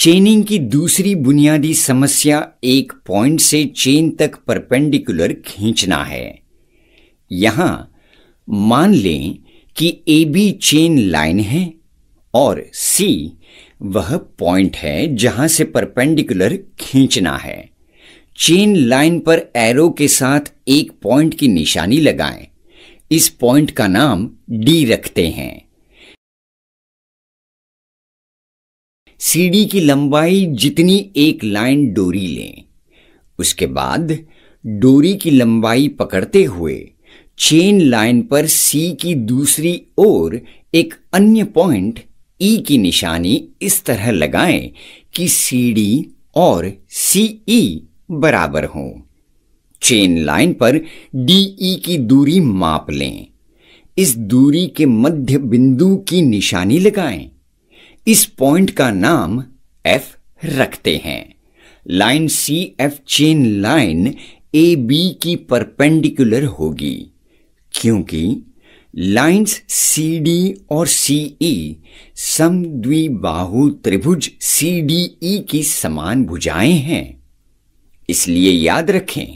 चेनिंग की दूसरी बुनियादी समस्या एक पॉइंट से चेन तक परपेंडिकुलर खींचना है यहां मान लें कि ए बी चेन लाइन है और सी वह पॉइंट है जहां से परपेंडिकुलर खींचना है चेन लाइन पर एरो के साथ एक पॉइंट की निशानी लगाएं इस पॉइंट का नाम डी रखते हैं सीढ़ी की लंबाई जितनी एक लाइन डोरी लें उसके बाद डोरी की लंबाई पकड़ते हुए चेन लाइन पर सी की दूसरी ओर एक अन्य पॉइंट ई e की निशानी इस तरह लगाएं कि सीडी और सीई बराबर हों चेन लाइन पर डीई की दूरी माप लें इस दूरी के मध्य बिंदु की निशानी लगाएं इस पॉइंट का नाम एफ रखते हैं लाइन सी एफ चेन लाइन ए बी की परपेंडिकुलर होगी क्योंकि लाइंस सी डी और सी ई e समद्विबाहु त्रिभुज सी डी ई की समान भुजाएं हैं इसलिए याद रखें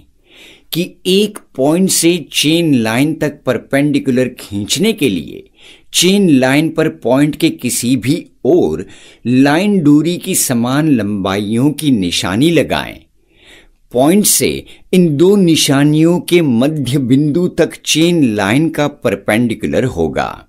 कि एक पॉइंट से चेन लाइन तक परपेंडिकुलर खींचने के लिए चेन लाइन पर पॉइंट के किसी भी ओर लाइन दूरी की समान लंबाइयों की निशानी लगाएं। पॉइंट से इन दो निशानियों के मध्य बिंदु तक चेन लाइन का परपेंडिकुलर होगा